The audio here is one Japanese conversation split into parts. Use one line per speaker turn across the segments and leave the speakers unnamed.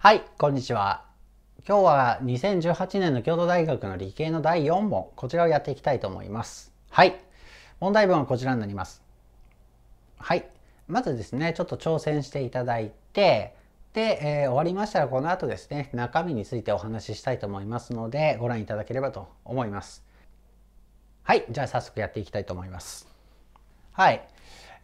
はい、こんにちは。今日は2018年の京都大学の理系の第4問、こちらをやっていきたいと思います。はい、問題文はこちらになります。はい、まずですね、ちょっと挑戦していただいて、で、えー、終わりましたらこの後ですね、中身についてお話ししたいと思いますので、ご覧いただければと思います。はい、じゃあ早速やっていきたいと思います。はい。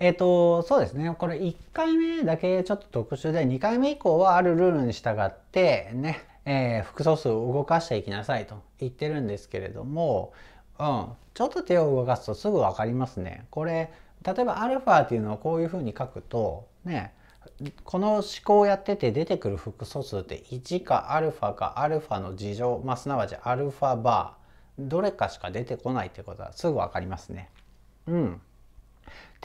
えっ、ー、と、そうですね。これ1回目だけちょっと特殊で、2回目以降はあるルールに従ってね、えー、複素数を動かしていきなさいと言ってるんですけれども、うん、ちょっと手を動かすとすぐ分かりますね。これ、例えば α っていうのをこういうふうに書くと、ね、この思考をやってて出てくる複素数って1か α か α の事情、まあ、すなわち α バーどれかしか出てこないってことはすぐ分かりますね。うん。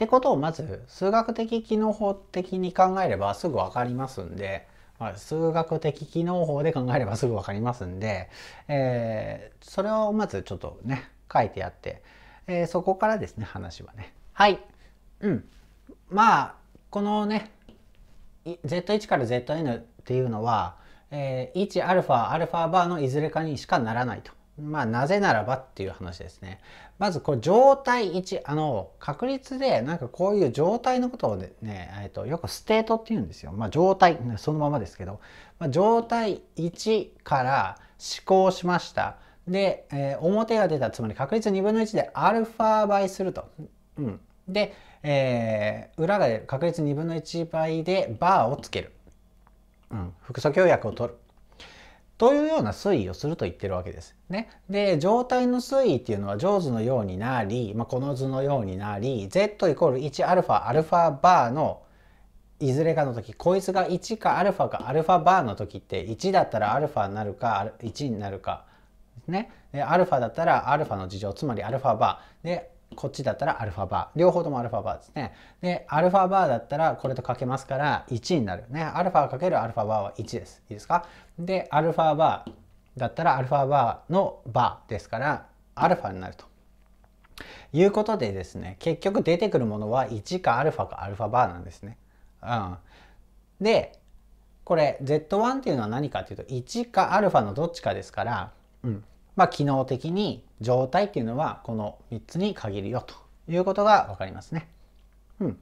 ってことをまず数学的機能法的に考えればすぐ分かりますんで、まあ、数学的機能法で考えればすぐ分かりますんで、えー、それをまずちょっとね書いてやって、えー、そこからですね話はね。はい、うん、まあこのね Z1 から ZN っていうのは、えー、1α アルファバーのいずれかにしかならないと。まあ、なぜならばっていう話ですね。まず、こう、状態1、あの、確率で、なんかこういう状態のことをね、えっとよくステートって言うんですよ。まあ、状態、そのままですけど、まあ、状態1から思考しました。で、えー、表が出た、つまり確率2分の1でァ倍すると。うん。で、えー、裏が出る確率2分の1倍でバーをつける。うん。複素協約を取る。というような推移をすると言ってるわけです。ね、で状態の推移っていうのは上手のようになり、まあ、この図のようになり z イコール 1α バーのいずれかの時こいつが1か α か α バーの時って1だったら α になるか1になるかねで α だったら α の事情つまり α バーでこっちだったらアルファバー。両方ともアルファバーですね。で、アルファバーだったらこれとかけますから1になるね。アルファかけるアルファバーは1です。いいですかで、アルファバーだったらアルファバーのバーですから、アルファになると。いうことでですね、結局出てくるものは1かアルファかアルファバーなんですね。うん。で、これ Z1 っていうのは何かっていうと1かアルファのどっちかですから、うん、まあ、機能的に状態っていうのはこの3つに限るよということが分かりますね。うん。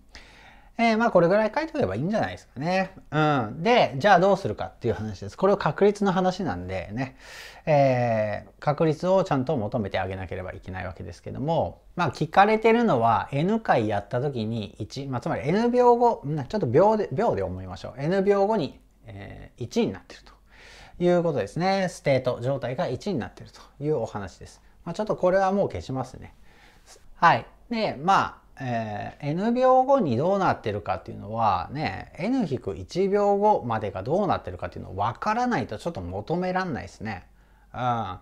えー、まあこれぐらい書いておけばいいんじゃないですかね。うん。で、じゃあどうするかっていう話です。これは確率の話なんでね、えー、確率をちゃんと求めてあげなければいけないわけですけども、まあ聞かれてるのは n 回やった時に1、まあ、つまり n 秒後、ちょっと秒で、秒で思いましょう。n 秒後に、えー、1になってると。いうことですね。ステート状態が1になってるというお話です。まあ、ちょっとこれはもう消しますね。はい。で、まあ、えー、n 秒後にどうなってるかっていうのはね、n-1 秒後までがどうなってるかっていうのわからないとちょっと求めらんないですね。うん。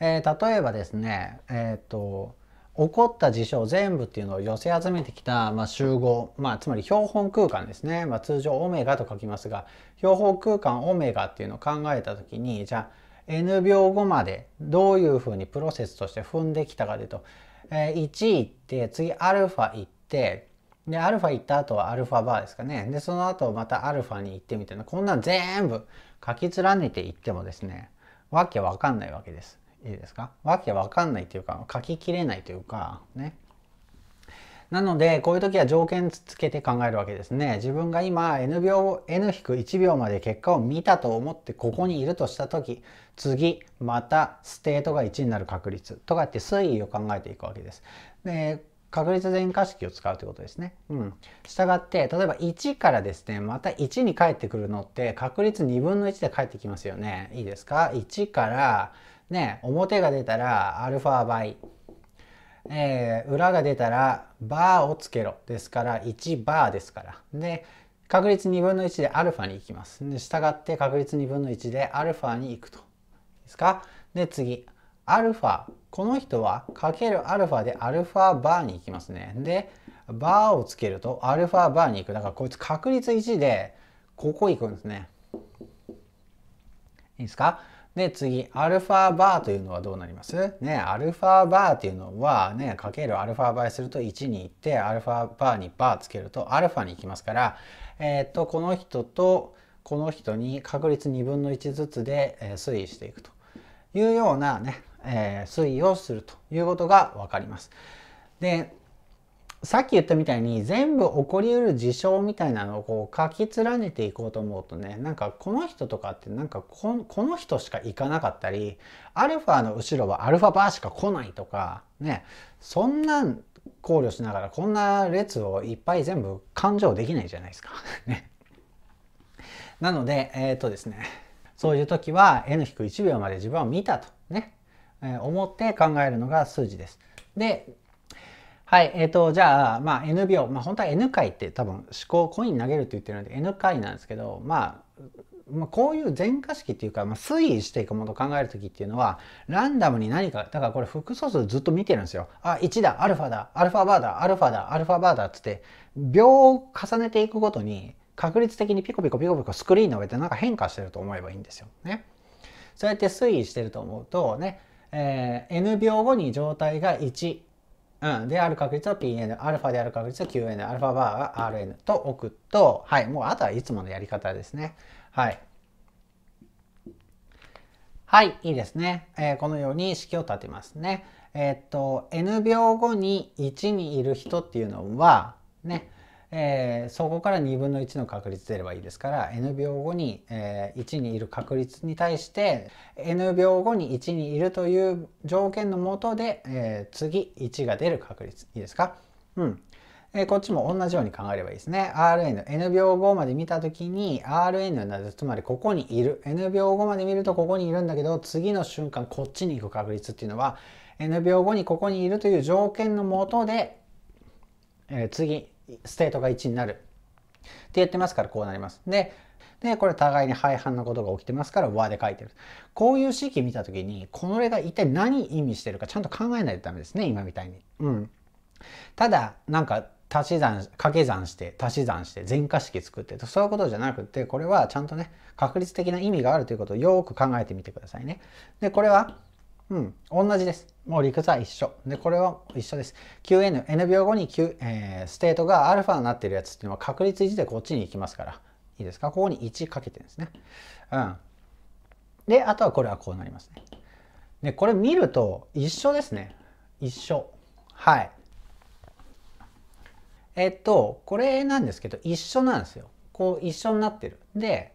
えー、例えばですね、えっ、ー、と、起こった事象全部っていうのを寄せ集めてきた、まあ、集合、まあ、つまり標本空間ですね、まあ、通常オメガと書きますが標本空間オメガっていうのを考えた時にじゃあ n 秒後までどういうふうにプロセスとして踏んできたかというと、えー、1行って次アルファ行ってでアルファ行った後はアルファバーですかねでその後またアルファに行ってみたいなこんなん全部書き連ねていってもですねわけわかんないわけです。いいですかわけわかんないというか書ききれないというかねなのでこういう時は条件つけて考えるわけですね自分が今 n 秒 n-1 秒まで結果を見たと思ってここにいるとした時次またステートが1になる確率とかって推移を考えていくわけですで確率全化式を使うということですね。うん。したがって、例えば1からですね、また1に返ってくるのって確率2分の1で返ってきますよね。いいですか ?1 からね、表が出たらアルファ倍、えー、裏が出たらバーをつけろですから1バーですからで確率2分の1でアルファに行きますで従って確率2分の1でアルファに行くとですかで次アルファこの人はかけるアルファでアルファバーに行きますねでバーをつけるとアルファバーに行くだからこいつ確率1でここ行くんですねいいですかで、次、アルファバーというのはどうなりますね、アルファバーというのは、ね、かけるアルファ倍すると1に行って、アルファバーにバーつけるとアルファに行きますから、えー、っと、この人とこの人に確率2分の1ずつで推移していくというようなね、えー、推移をするということがわかります。で、さっき言ったみたいに全部起こりうる事象みたいなのをこう書き連ねていこうと思うとねなんかこの人とかってなんかこの人しか行かなかったりアルファの後ろはアルファバーしか来ないとかねそんなん考慮しながらこんな列をいっぱい全部勘定できないじゃないですか ね。なのでえー、っとですねそういう時は n-1 秒まで自分を見たとね、えー、思って考えるのが数字です。ではい、えっ、ー、と、じゃあ、まあ、N 秒、まあ、本当は N 回って多分思考コイン投げるって言ってるので N 回なんですけど、まあ、まあ、こういう全化式っていうか、まあ、推移していくものを考える時っていうのはランダムに何かだからこれ複素数ずっと見てるんですよ。あ1だアルファだアルファバーだアルファだアルファバーだっつって秒を重ねていくごとに確率的にピコピコピコピコスクリーンの上でなんか変化してると思えばいいんですよ。ね。そうやって推移してると思うとね、えー、n 秒後に状態が1うん。で、ある確率は PN、アルファである確率は QN、アルファバーが RN と置くと、はい、もうあとはいつものやり方ですね。はい。はい、いいですね。えー、このように式を立てますね。えー、っと、n 秒後に1にいる人っていうのは、ね、えー、そこから2分の1の確率出ればいいですから n 秒後に、えー、1にいる確率に対して n 秒後に1にいるという条件のもとで、えー、次1が出る確率いいですかうん。えこっちも同じように考えればいいですね。rn、n 秒後まで見た時に rn など、つまりここにいる。n 秒後まで見るとここにいるんだけど、次の瞬間こっちに行く確率っていうのは、n 秒後にここにいるという条件のもとで、えー、次ステートが1になるってやってますからこうなります。ででこれ互いに廃反のことが起きてますから和で書いてる。こういう式見た時にこの絵が一体何意味してるかちゃんと考えないとダメですね今みたいに。うん、ただなんか足し算掛け算して足し算して全化式作ってとそういうことじゃなくてこれはちゃんとね確率的な意味があるということをよく考えてみてくださいね。でこれはうん、同じです。もう理屈は一緒。で、これは一緒です。qn、n 秒後に、Q えー、ステートが α になってるやつっていうのは確率1でこっちに行きますから。いいですかここに1かけてるんですね。うん。で、あとはこれはこうなりますね。で、これ見ると一緒ですね。一緒。はい。えっと、これなんですけど、一緒なんですよ。こう一緒になってる。で、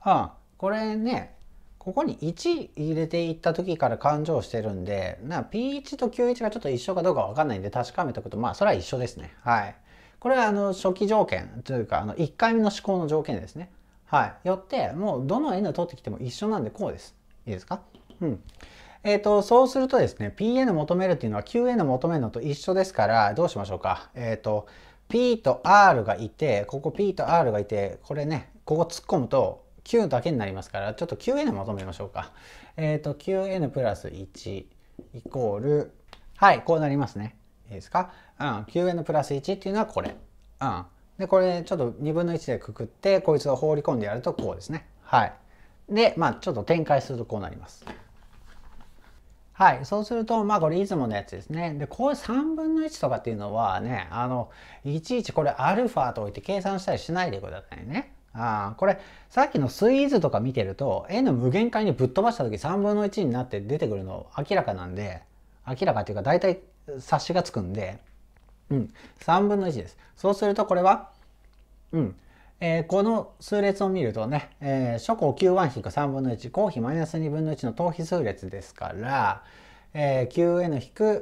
あ、これね、ここに1入れていった時から勘定してるんで、な P1 と Q1 がちょっと一緒かどうかわかんないんで確かめておくと、まあそれは一緒ですね。はい。これはあの初期条件というか、あの1回目の試行の条件ですね。はい。よって、もうどの N を取ってきても一緒なんでこうです。いいですかうん。えっ、ー、と、そうするとですね、Pn 求めるっていうのは Qn 求めるのと一緒ですから、どうしましょうか。えっ、ー、と、P と R がいて、ここ P と R がいて、これね、ここ突っ込むと、9だけになりますからちょっと q n まとめましょうか。えっ、ー、と q n プラス1イコールはいこうなりますね。いいですか、うん、q n プラス1っていうのはこれ。うん、でこれちょっと2分の1でくくってこいつを放り込んでやるとこうですね。はい、でまあちょっと展開するとこうなります。はい、そうすると、まあこれいつものやつですね。で、こういう3分の1とかっていうのはね、あの、いちいちこれアルファと置いて計算したりしないでくださいね。あこれさっきのスイーズとか見てると円の無限回にぶっ飛ばした時3分の1になって出てくるの明らかなんで明らかというか大体察しがつくんで、うん、3分の1です。そうするとこれは、うんえー、この数列を見るとね、えー、初項 Q1-3 分の1公費マイナス2分の1の等比数列ですから、えー、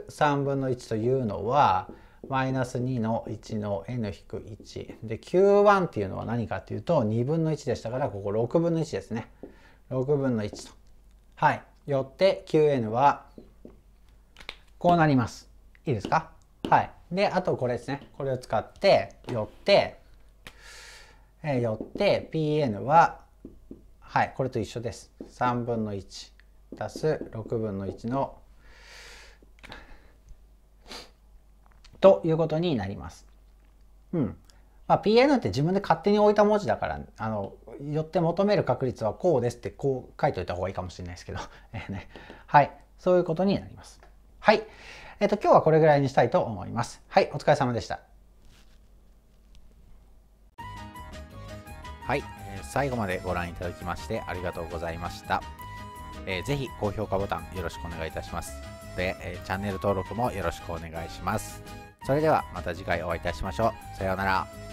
Qn-3 分の1というのは、マイナス2の1の n-1 で q1 っていうのは何かっていうと2分の1でしたからここ6分の1ですね6分の1とはいよって qn はこうなりますいいですかはいであとこれですねこれを使ってよってえよって pn ははいこれと一緒です3分の1足す6分の1のということになります。うん。まあ、PN って自分で勝手に置いた文字だから、あの、よって求める確率はこうですってこう書いといた方がいいかもしれないですけど、えね。はい。そういうことになります。はい。えっ、と、今日はこれぐらいにしたいと思います。はい。お疲れ様でした。はい、えー、最後までご覧いただきましてありがとうございました。えー、ぜひ高評価ボタンよろしくお願いいたします。で、えー、チャンネル登録もよろしくお願いします。それではまた次回お会いいたしましょう。さようなら。